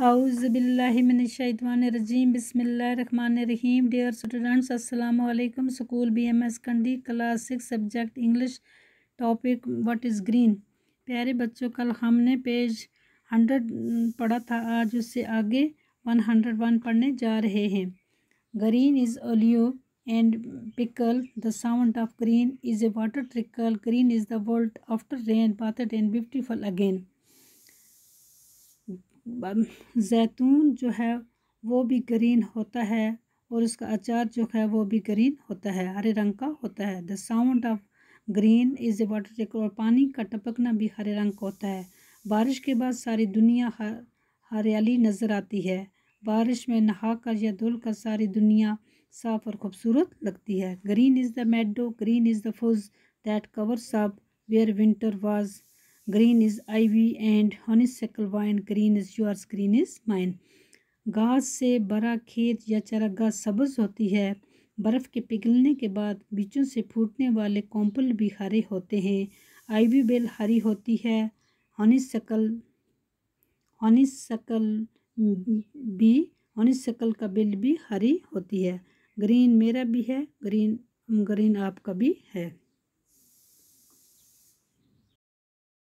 run रहीम dear students असलकम school B M S Kandi class six subject English topic what is green प्यारे बच्चों कल हमने पेज हंड्रेड पढ़ा था आज उससे आगे वन हंड्रेड वन पढ़ने जा रहे हैं green is olive and pickle the sound of green is a water trickle green is the world after rain bathed and beautiful again जैतून जो है वो भी ग्रीन होता है और उसका अचार जो है वो भी ग्रीन होता है हरे रंग का होता है the sound of green is a water trickle और पानी का टपकना भी हरे रंग का होता है बारिश के बाद सारी दुनिया हरियाली नज़र आती है बारिश में नहाकर या धुल कर सारी दुनिया साफ और खूबसूरत लगती है green is the meadow green is the fuzz that covers up where winter was green is ivy and honeysuckle vine green is yours green is mine घास से भरा खेत या चरागाह सब्ज होती है बर्फ़ के पिघलने के बाद बीचों से फूटने वाले कॉम्पल भी हरे होते हैं आईवी बेल हरी होती है हनीसकल हनीसकल भी हनीसकल का बेल भी हरी होती है ग्रीन मेरा भी है ग्रीन ग्रीन आपका भी है